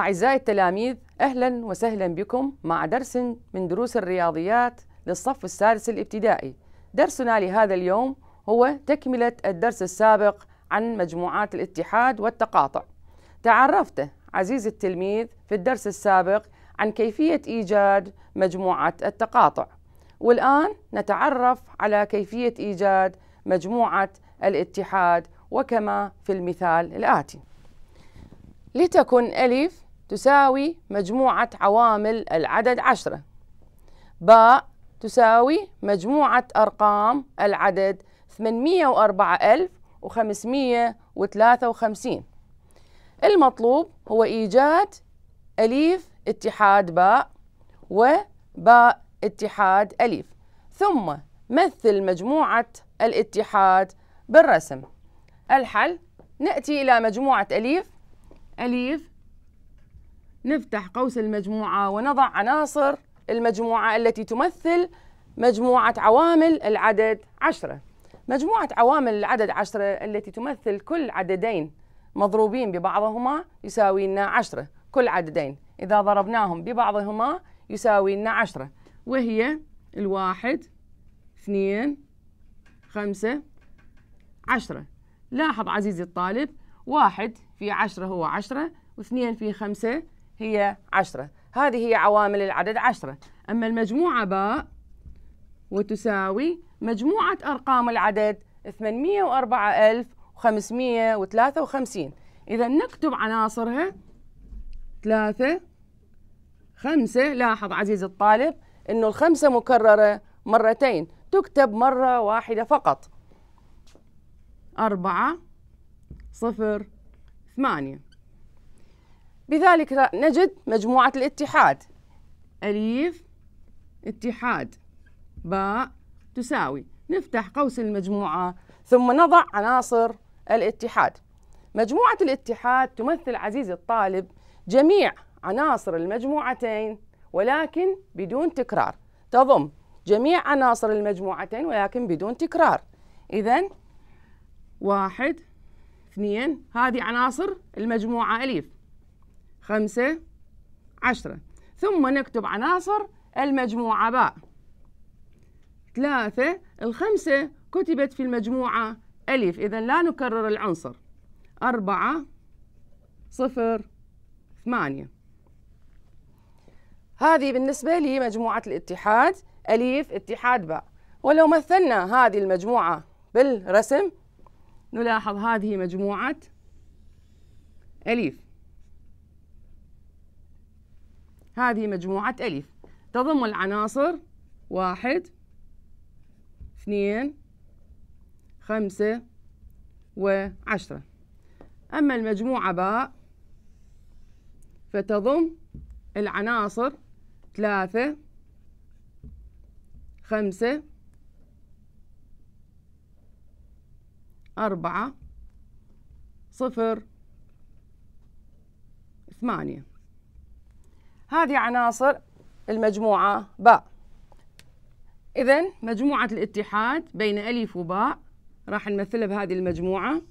أعزائي التلاميذ أهلا وسهلا بكم مع درس من دروس الرياضيات للصف السادس الابتدائي درسنا لهذا اليوم هو تكملة الدرس السابق عن مجموعات الاتحاد والتقاطع تعرفت عزيزي التلميذ في الدرس السابق عن كيفية إيجاد مجموعات التقاطع والآن نتعرف على كيفية إيجاد مجموعة الاتحاد وكما في المثال الآتي لتكن ألف تساوي مجموعة عوامل العدد عشرة باء تساوي مجموعة أرقام العدد 804553 المطلوب هو إيجاد أليف اتحاد باء وباء اتحاد أليف ثم مثل مجموعة الاتحاد بالرسم الحل نأتي إلى مجموعة أليف أليف نفتح قوس المجموعة ونضع عناصر المجموعة التي تمثل مجموعة عوامل العدد عشرة مجموعة عوامل العدد عشرة التي تمثل كل عددين مضروبين ببعضهما يساوي لنا عشرة كل عددين إذا ضربناهم ببعضهما يساوي لنا عشرة وهي الواحد اثنين خمسة عشرة لاحظ عزيزي الطالب واحد في عشرة هو عشرة واثنين في خمسة هي عشرة هذه هي عوامل العدد عشرة أما المجموعة باء وتساوي مجموعة أرقام العدد 804553 إذا نكتب عناصرها ثلاثة خمسة لاحظ عزيزي الطالب أنه الخمسة مكررة مرتين تكتب مرة واحدة فقط أربعة صفر ثمانية بذلك نجد مجموعة الاتحاد أليف اتحاد باء تساوي نفتح قوس المجموعة ثم نضع عناصر الاتحاد مجموعة الاتحاد تمثل عزيزي الطالب جميع عناصر المجموعتين ولكن بدون تكرار تضم جميع عناصر المجموعتين ولكن بدون تكرار إذا واحد اثنين هذه عناصر المجموعة أليف خمسة عشرة ثم نكتب عناصر المجموعة باء ثلاثة الخمسة كتبت في المجموعة ألف إذا لا نكرر العنصر أربعة صفر ثمانية هذه بالنسبة لمجموعة الاتحاد أليف اتحاد باء ولو مثلنا هذه المجموعة بالرسم نلاحظ هذه مجموعة أليف هذه مجموعة أليف تضم العناصر واحد اثنين خمسة وعشرة أما المجموعة باء فتضم العناصر ثلاثة خمسة أربعة صفر ثمانية هذه عناصر المجموعة باء إذا مجموعة الاتحاد بين ألف وباء راح نمثلها بهذه المجموعة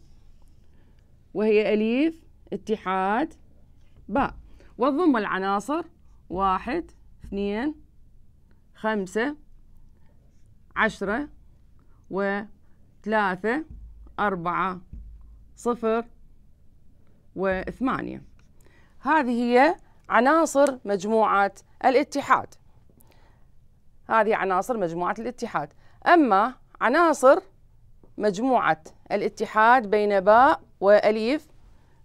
وهي أليف اتحاد باء وتضم العناصر واحد اثنين خمسة عشرة وثلاثة أربعة صفر وثمانية هذه هي عناصر مجموعة الاتحاد هذه عناصر مجموعة الاتحاد أما عناصر مجموعة الاتحاد بين باء وأليف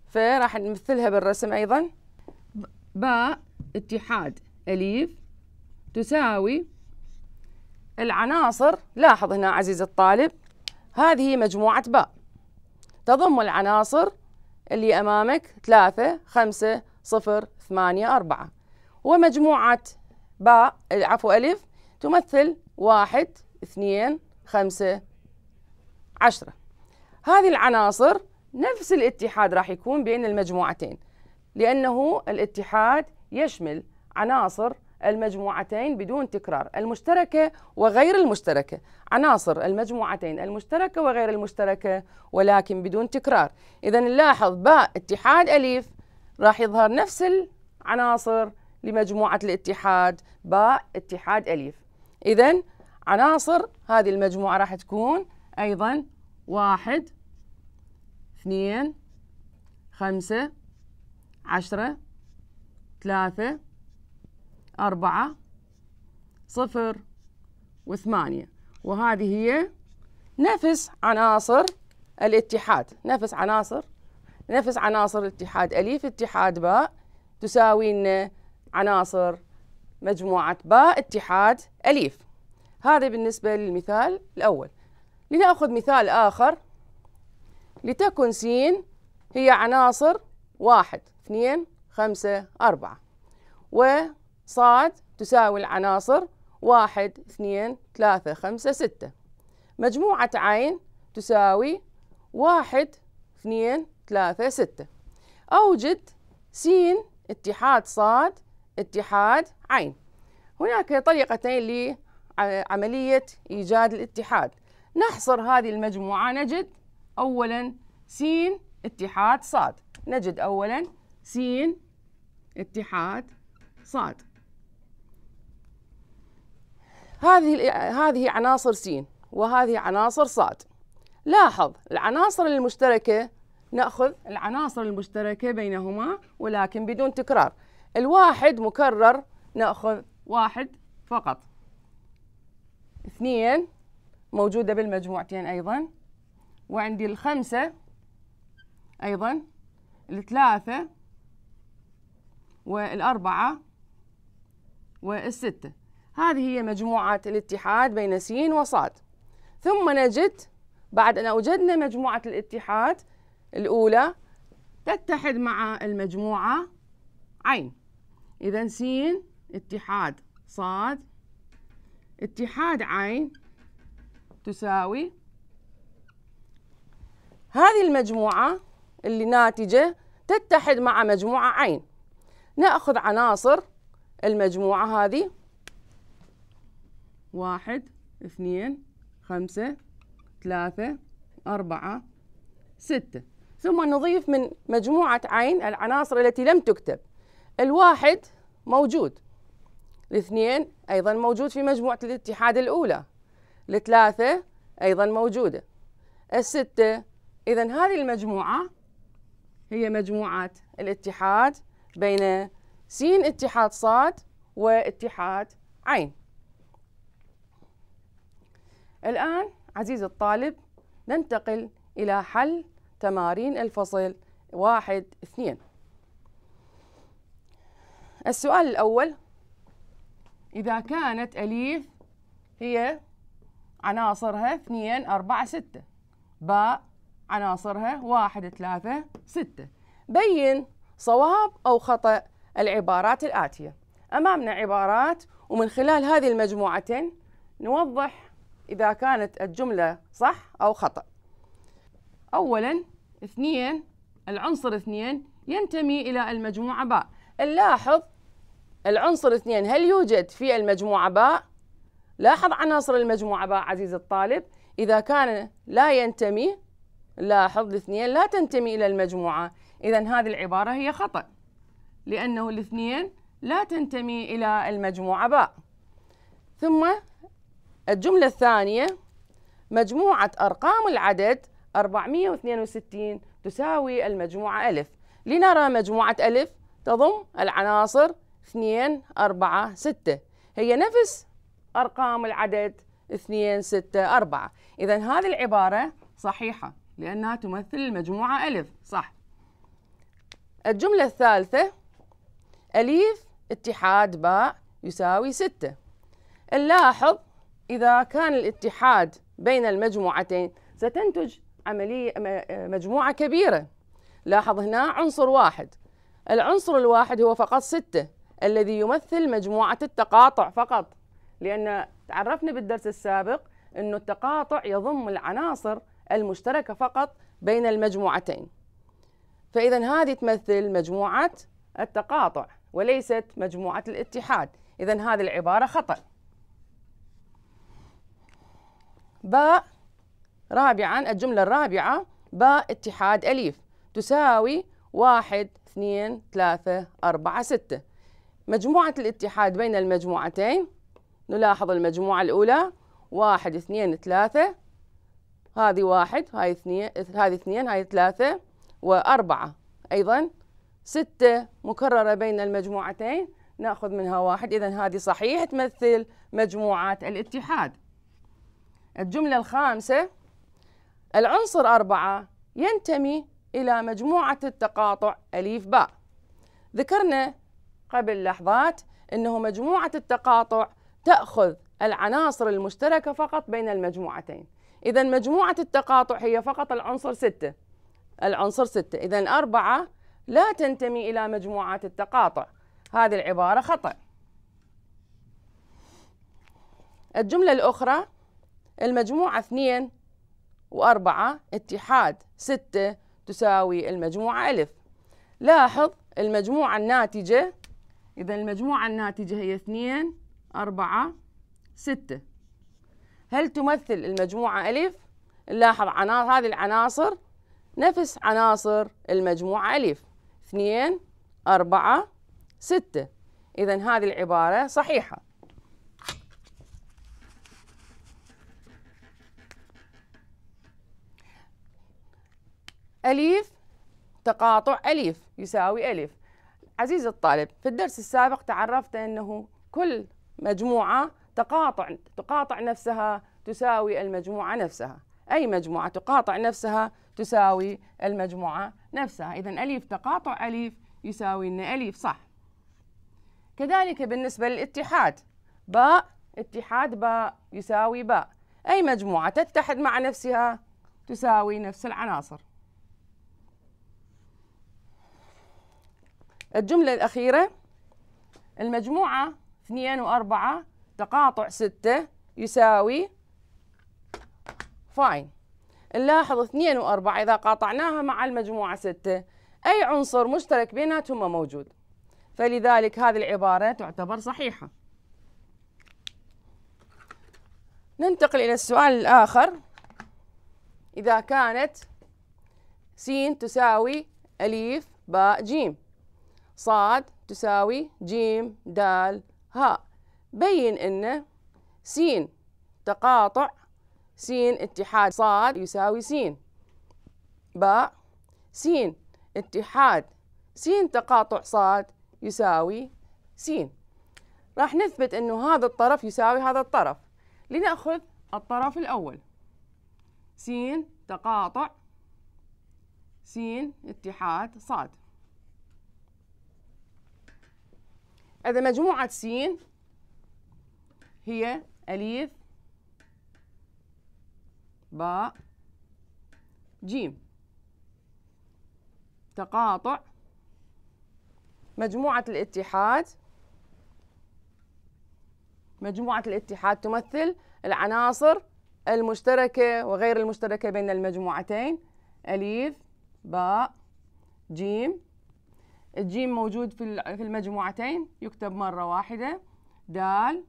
فراح نمثلها بالرسم أيضا باء اتحاد أليف تساوي العناصر لاحظ هنا عزيز الطالب هذه مجموعة باء تضم العناصر اللي أمامك ثلاثة خمسة صفر ثمانية أربعة ومجموعة باء عفوا ألف تمثل واحد اثنين خمسة عشرة هذه العناصر نفس الاتحاد راح يكون بين المجموعتين لأنه الاتحاد يشمل عناصر المجموعتين بدون تكرار المشتركة وغير المشتركة عناصر المجموعتين المشتركة وغير المشتركة ولكن بدون تكرار إذا نلاحظ باء اتحاد أليف راح يظهر نفس العناصر لمجموعة الاتحاد باء اتحاد أليف إذا عناصر هذه المجموعة راح تكون أيضا واحد اثنين خمسة عشرة ثلاثة أربعة صفر وثمانية وهذه هي نفس عناصر الاتحاد نفس عناصر نفس عناصر الاتحاد أليف اتحاد باء تساوي لنا عناصر مجموعة باء اتحاد أليف هذا بالنسبة للمثال الأول لنأخذ مثال آخر لتكن س هي عناصر واحد اثنين خمسة أربعة وصاد تساوي العناصر واحد اثنين ثلاثة خمسة ستة مجموعة عين تساوي واحد اثنين ثلاثة ستة أوجد سين اتحاد صاد اتحاد عين هناك طريقتين لعملية إيجاد الاتحاد نحصر هذه المجموعة نجد أولا سين اتحاد صاد نجد أولا سين اتحاد صاد هذه هذه عناصر سين وهذه عناصر صاد لاحظ العناصر المشتركة ناخذ العناصر المشتركه بينهما ولكن بدون تكرار الواحد مكرر ناخذ واحد فقط اثنين موجوده بالمجموعتين ايضا وعندي الخمسه ايضا الثلاثه والاربعه والسته هذه هي مجموعه الاتحاد بين س وصاد ثم نجد بعد ان اوجدنا مجموعه الاتحاد الأولى تتحد مع المجموعة عين إذا س اتحاد صاد اتحاد عين تساوي هذه المجموعة اللي ناتجة تتحد مع مجموعة عين نأخذ عناصر المجموعة هذه واحد اثنين خمسة ثلاثة أربعة ستة ثم نضيف من مجموعة عين العناصر التي لم تكتب الواحد موجود الاثنين أيضا موجود في مجموعة الاتحاد الأولى الثلاثة أيضا موجودة الستة إذا هذه المجموعة هي مجموعة الاتحاد بين س اتحاد صاد واتحاد عين الآن عزيزي الطالب ننتقل إلى حل تمارين الفصل واحد اثنين السؤال الأول إذا كانت أليف هي عناصرها اثنين أربعة ستة باء عناصرها واحد ثلاثة ستة بين صواب أو خطأ العبارات الآتية أمامنا عبارات ومن خلال هذه المجموعتين نوضح إذا كانت الجملة صح أو خطأ أولاً اثنين العنصر اثنين ينتمي إلى المجموعة باء نلاحظ العنصر اثنين هل يوجد في المجموعة باء؟ لاحظ عناصر المجموعة باء عزيز الطالب إذا كان لا ينتمي لاحظ الاثنين لا تنتمي إلى المجموعة إذا هذه العبارة هي خطأ لأنه الاثنين لا تنتمي إلى المجموعة باء ثم الجملة الثانية مجموعة أرقام العدد 462 تساوي المجموعة ألف لنرى مجموعة ألف تضم العناصر 2 4 6 هي نفس أرقام العدد 2 6 4 إذا هذه العبارة صحيحة لأنها تمثل المجموعة ألف صح الجملة الثالثة أليف اتحاد باء يساوي 6 نلاحظ إذا كان الاتحاد بين المجموعتين ستنتج عملية مجموعة كبيرة لاحظ هنا عنصر واحد العنصر الواحد هو فقط ستة الذي يمثل مجموعة التقاطع فقط لأن تعرفنا بالدرس السابق أن التقاطع يضم العناصر المشتركة فقط بين المجموعتين فإذا هذه تمثل مجموعة التقاطع وليست مجموعة الاتحاد إذا هذه العبارة خطأ باء رابعا الجملة الرابعة باء اتحاد أليف تساوي واحد اثنين ثلاثة أربعة ستة مجموعة الاتحاد بين المجموعتين نلاحظ المجموعة الأولى واحد اثنين ثلاثة هذه واحد هاي اثنين هذه اثنين هاي ثلاثة وأربعة أيضا ستة مكررة بين المجموعتين ناخذ منها واحد إذا هذه صحيح تمثل مجموعات الاتحاد الجملة الخامسة العنصر أربعة ينتمي إلى مجموعة التقاطع أليف باء ذكرنا قبل لحظات أنه مجموعة التقاطع تأخذ العناصر المشتركة فقط بين المجموعتين إذا مجموعة التقاطع هي فقط العنصر ستة العنصر ستة إذا أربعة لا تنتمي إلى مجموعات التقاطع هذه العبارة خطأ الجملة الأخرى المجموعة اثنين وأربعة اتحاد ستة تساوي المجموعة ألف لاحظ المجموعة الناتجة إذا المجموعة الناتجة هي اثنين أربعة ستة هل تمثل المجموعة ألف؟ نلاحظ عناصر هذه العناصر نفس عناصر المجموعة ألف اثنين أربعة ستة إذا هذه العبارة صحيحة أليف تقاطع أليف يساوي أليف عزيزي الطالب في الدرس السابق تعرفت أنه كل مجموعة تقاطع تقاطع نفسها تساوي المجموعة نفسها أي مجموعة تقاطع نفسها تساوي المجموعة نفسها إذا أليف تقاطع أليف يساوي لنا أليف صح كذلك بالنسبة للاتحاد باء اتحاد باء يساوي باء أي مجموعة تتحد مع نفسها تساوي نفس العناصر الجملة الأخيرة المجموعة اثنين وأربعة تقاطع ستة يساوي فاين نلاحظ اثنين وأربعة إذا قاطعناها مع المجموعة ستة أي عنصر مشترك بيناتهم موجود فلذلك هذه العبارة تعتبر صحيحة ننتقل إلى السؤال الآخر إذا كانت س تساوي أليف باء جيم صاد تساوي جيم دال هاء بين أن سين تقاطع سين اتحاد صاد يساوي سين باء سين اتحاد سين تقاطع صاد يساوي سين راح نثبت أنه هذا الطرف يساوي هذا الطرف لنأخذ الطرف الأول سين تقاطع سين اتحاد صاد إذا مجموعة س هي أليف باء جيم تقاطع مجموعة الاتحاد مجموعة الاتحاد تمثل العناصر المشتركة وغير المشتركة بين المجموعتين أليف باء جيم الجيم موجود في في المجموعتين يكتب مرة واحدة دال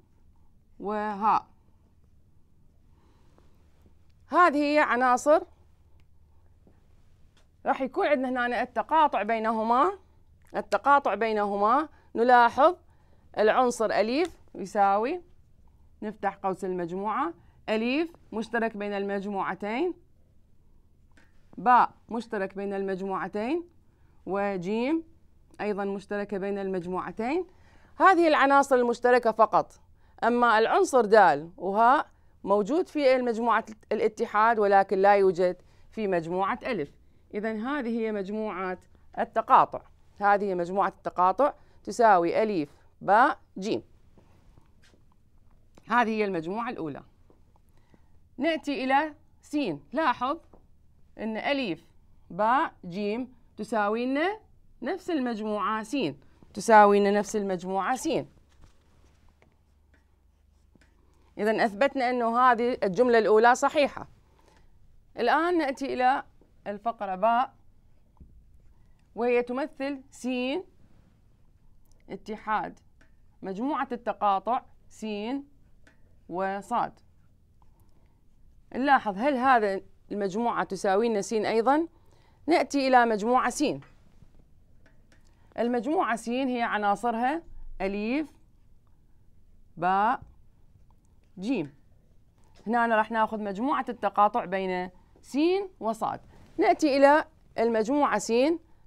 وهاء هذه هي عناصر راح يكون عندنا هنا التقاطع بينهما التقاطع بينهما نلاحظ العنصر أليف يساوي نفتح قوس المجموعة أليف مشترك بين المجموعتين باء مشترك بين المجموعتين وجيم أيضا مشتركة بين المجموعتين هذه العناصر المشتركة فقط أما العنصر دال وهاء موجود في مجموعة الاتحاد ولكن لا يوجد في مجموعة ألف إذا هذه هي مجموعة التقاطع هذه هي مجموعة التقاطع تساوي الف باء جيم هذه هي المجموعة الأولى نأتي إلى سين لاحظ أن الف باء جيم تساوي لنا نفس المجموعة س تساوي لنا نفس المجموعة س إذا أثبتنا أنه هذه الجملة الأولى صحيحة الآن نأتي إلى الفقرة باء وهي تمثل س اتحاد مجموعة التقاطع س وصاد نلاحظ هل هذا المجموعة تساوي لنا س أيضا نأتي إلى مجموعة س المجموعة س هي عناصرها أليف باء جيم هنا راح ناخذ مجموعة التقاطع بين س وصاد نأتي إلى المجموعة س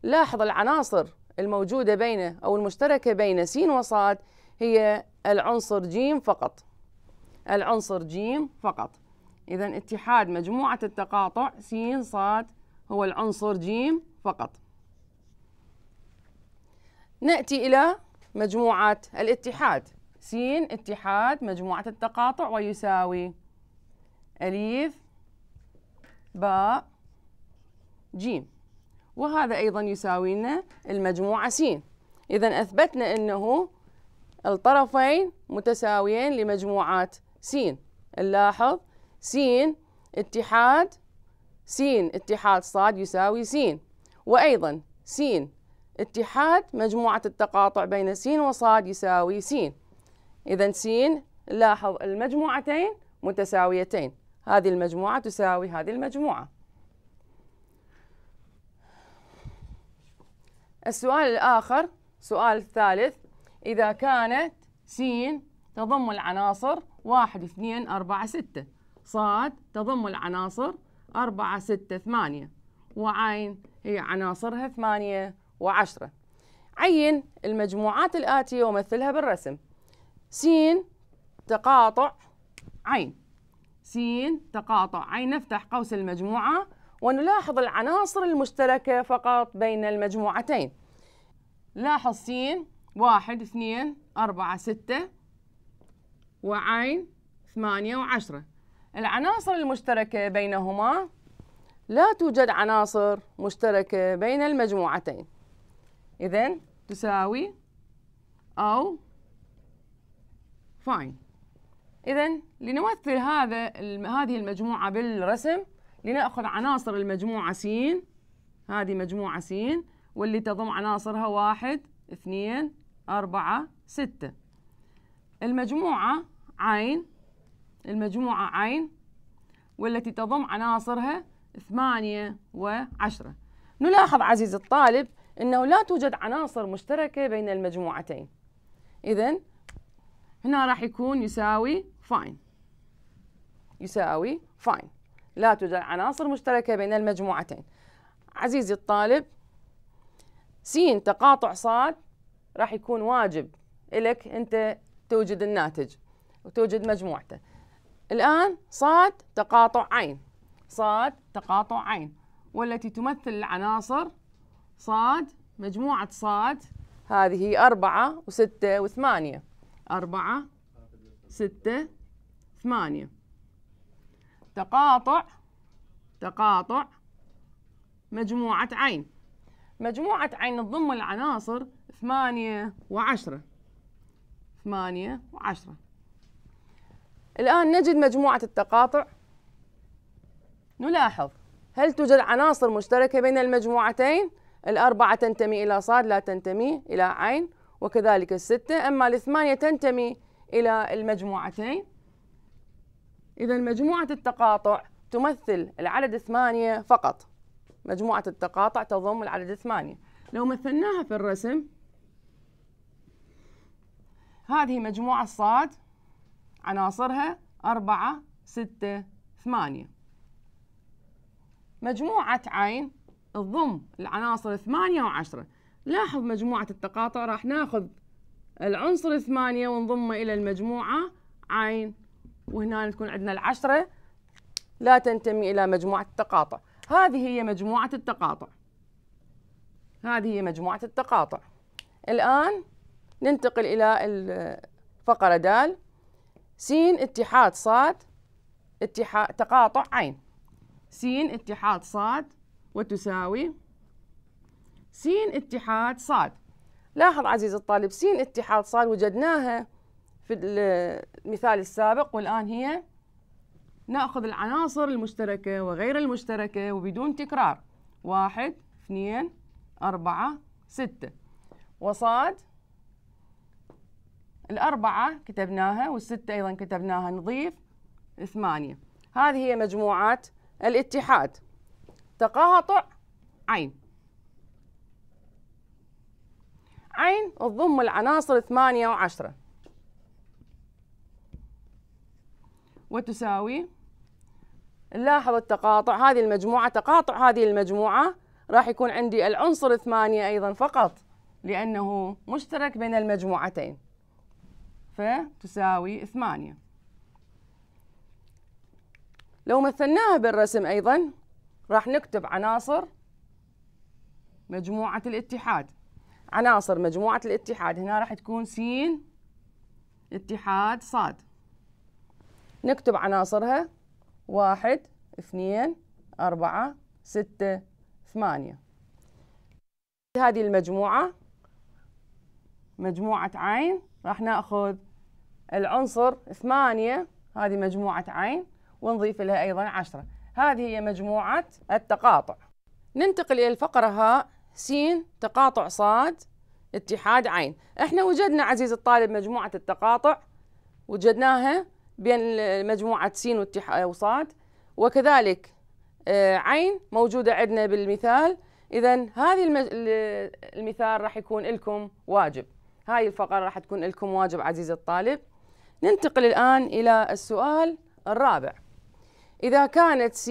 لاحظ العناصر الموجودة بين أو المشتركة بين س وصاد هي العنصر جيم فقط العنصر جيم فقط إذا اتحاد مجموعة التقاطع س صاد هو العنصر جيم فقط نأتي إلى مجموعة الاتحاد س اتحاد مجموعة التقاطع ويساوي أليف باء جيم وهذا أيضا يساوي لنا المجموعة س إذا أثبتنا أنه الطرفين متساويين لمجموعات س نلاحظ س اتحاد س اتحاد صاد يساوي س وأيضا س اتحاد مجموعة التقاطع بين س وص يساوي س إذا س لاحظ المجموعتين متساويتين هذه المجموعة تساوي هذه المجموعة السؤال الآخر سؤال الثالث إذا كانت س تضم العناصر واحد اثنين أربعة ستة ص تضم العناصر أربعة ستة ثمانية وعين هي عناصرها ثمانية وعشرة عين المجموعات الآتية ومثلها بالرسم س تقاطع عين س تقاطع عين نفتح قوس المجموعة ونلاحظ العناصر المشتركة فقط بين المجموعتين لاحظ س واحد اثنين أربعة ستة وعين ثمانية وعشرة العناصر المشتركة بينهما لا توجد عناصر مشتركة بين المجموعتين إذا تساوي أو فاين إذا لنمثل هذا هذه المجموعة بالرسم لنأخذ عناصر المجموعة س هذه مجموعة س واللي تضم عناصرها واحد اثنين أربعة ستة المجموعة عين المجموعة عين والتي تضم عناصرها ثمانية وعشرة نلاحظ عزيزي الطالب أنه لا توجد عناصر مشتركة بين المجموعتين إذا هنا راح يكون يساوي فاين يساوي فاين لا توجد عناصر مشتركة بين المجموعتين عزيزي الطالب س تقاطع ص راح يكون واجب إلك أنت توجد الناتج وتوجد مجموعته الآن ص تقاطع عين ص تقاطع عين والتي تمثل العناصر صاد مجموعة صاد هذه أربعة وستة وثمانية أربعة ستة ثمانية تقاطع تقاطع مجموعة عين مجموعة عين تضم العناصر ثمانية وعشرة ثمانية وعشرة الآن نجد مجموعة التقاطع نلاحظ هل توجد عناصر مشتركة بين المجموعتين؟ الأربعة تنتمي إلى صاد لا تنتمي إلى عين وكذلك الستة أما الثمانية تنتمي إلى المجموعتين إذا مجموعة التقاطع تمثل العدد الثمانية فقط مجموعة التقاطع تضم العدد الثمانية لو مثلناها في الرسم هذه مجموعة الصاد عناصرها أربعة ستة ثمانية مجموعة عين تضم العناصر 8 و10 لاحظ مجموعة التقاطع راح ناخذ العنصر 8 ونضمه إلى المجموعة عين وهنا تكون عندنا العشرة لا تنتمي إلى مجموعة التقاطع هذه هي مجموعة التقاطع هذه هي مجموعة التقاطع الآن ننتقل إلى الفقرة دال س اتحاد صاد اتحاد تقاطع عين س اتحاد صاد وتساوي س اتحاد ص لاحظ عزيزي الطالب س اتحاد ص وجدناها في المثال السابق والآن هي نأخذ العناصر المشتركة وغير المشتركة وبدون تكرار واحد اثنين أربعة ستة وصاد الأربعة كتبناها والستة أيضا كتبناها نضيف ثمانية هذه هي مجموعات الاتحاد تقاطع عين عين تضم العناصر ثمانية وعشرة وتساوي نلاحظ التقاطع هذه المجموعة تقاطع هذه المجموعة راح يكون عندي العنصر ثمانية أيضا فقط لأنه مشترك بين المجموعتين فتساوي ثمانية لو مثلناها بالرسم أيضا راح نكتب عناصر مجموعة الاتحاد عناصر مجموعة الاتحاد هنا راح تكون س اتحاد صاد نكتب عناصرها واحد اثنين أربعة ستة ثمانية هذه المجموعة مجموعة عين راح ناخذ العنصر ثمانية هذه مجموعة عين ونضيف لها أيضا عشرة هذه هي مجموعة التقاطع ننتقل إلى الفقرة ها سين تقاطع صاد اتحاد عين احنا وجدنا عزيز الطالب مجموعة التقاطع وجدناها بين مجموعة سين وصاد وكذلك آه، عين موجودة عندنا بالمثال إذا هذه المثال راح يكون لكم واجب هاي الفقرة راح تكون لكم واجب عزيزي الطالب ننتقل الآن إلى السؤال الرابع إذا كانت س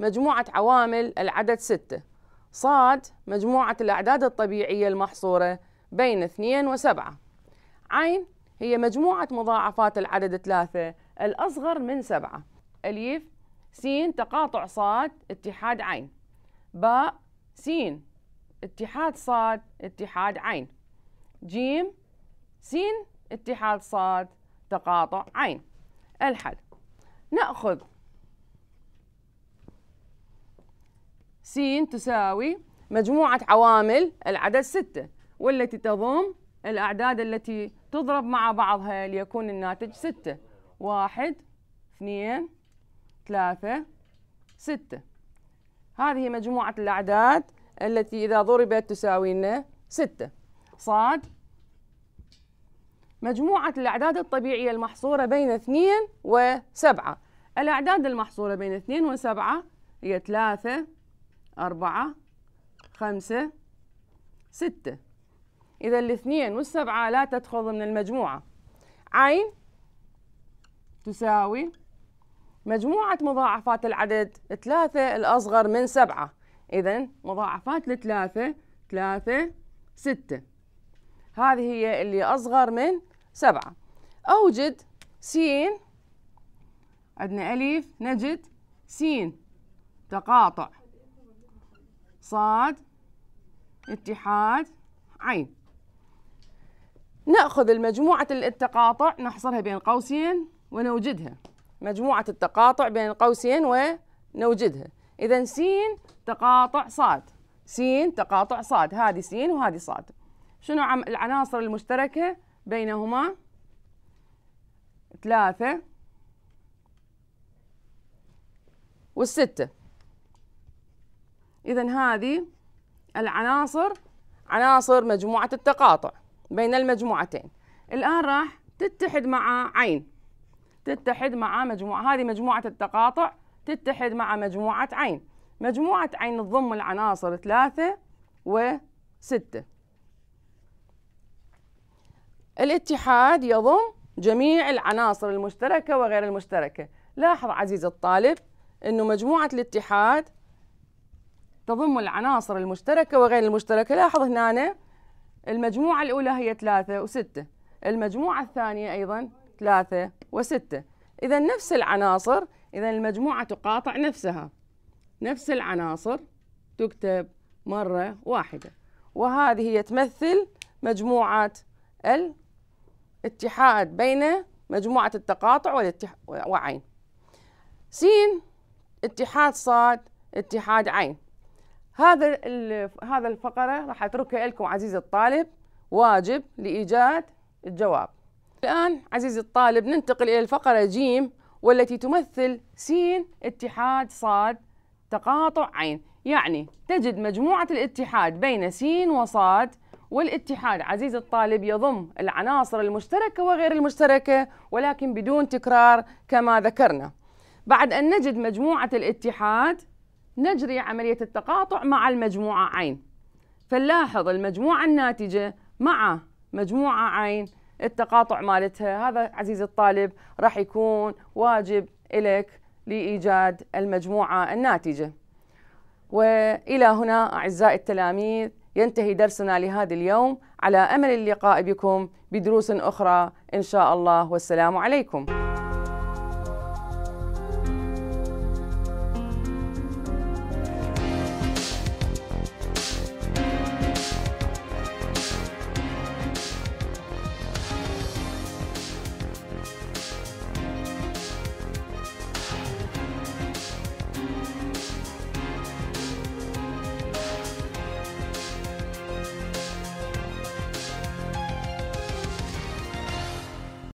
مجموعة عوامل العدد ستة صاد مجموعة الأعداد الطبيعية المحصورة بين اثنين وسبعة عين هي مجموعة مضاعفات العدد ثلاثة الأصغر من سبعة أليف سين تقاطع صاد اتحاد عين باء سين اتحاد صاد اتحاد عين جيم سين اتحاد صاد تقاطع عين الحل نأخذ س تساوي مجموعة عوامل العدد ستة والتي تضم الأعداد التي تضرب مع بعضها ليكون الناتج ستة واحد اثنين ثلاثة ستة هذه مجموعة الأعداد التي إذا ضربت تساوي لنا ستة صاد مجموعة الأعداد الطبيعية المحصورة بين اثنين وسبعة الأعداد المحصورة بين اثنين وسبعة هي ثلاثة أربعة خمسة ستة إذا الاثنين والسبعة لا تدخل ضمن المجموعة عين تساوي مجموعة مضاعفات العدد ثلاثة الأصغر من سبعة إذا مضاعفات الثلاثة ثلاثة ستة هذه هي اللي أصغر من سبعة أوجد سين عندنا ألف نجد سين تقاطع صاد اتحاد عين نأخذ المجموعة التقاطع نحصرها بين قوسين ونوجدها مجموعة التقاطع بين قوسين ونوجدها إذا س تقاطع صاد س تقاطع صاد هذه س وهذه صاد شنو العناصر المشتركة بينهما ثلاثة والستة إذا هذه العناصر عناصر مجموعة التقاطع بين المجموعتين الآن راح تتحد مع عين تتحد مع مجموعة هذه مجموعة التقاطع تتحد مع مجموعة عين مجموعة عين تضم العناصر ثلاثة وستة الاتحاد يضم جميع العناصر المشتركة وغير المشتركة لاحظ عزيزي الطالب أنه مجموعة الاتحاد تضم العناصر المشتركة وغير المشتركة لاحظ هنا المجموعة الأولى هي ثلاثة وستة المجموعة الثانية أيضا ثلاثة وستة إذا نفس العناصر إذا المجموعة تقاطع نفسها نفس العناصر تكتب مرة واحدة وهذه هي تمثل مجموعة الاتحاد بين مجموعة التقاطع والاتحاد وعين سين اتحاد صاد اتحاد عين هذا هذا الفقره راح اتركها لكم عزيزي الطالب واجب لايجاد الجواب الان عزيزي الطالب ننتقل الى الفقره ج والتي تمثل س اتحاد صاد تقاطع عين يعني تجد مجموعه الاتحاد بين س وصاد والاتحاد عزيزي الطالب يضم العناصر المشتركه وغير المشتركه ولكن بدون تكرار كما ذكرنا بعد ان نجد مجموعه الاتحاد نجري عملية التقاطع مع المجموعة عين فنلاحظ المجموعة الناتجة مع مجموعة عين التقاطع مالتها هذا عزيزي الطالب راح يكون واجب إليك لإيجاد المجموعة الناتجة وإلى هنا أعزائي التلاميذ ينتهي درسنا لهذا اليوم على أمل اللقاء بكم بدروس أخرى إن شاء الله والسلام عليكم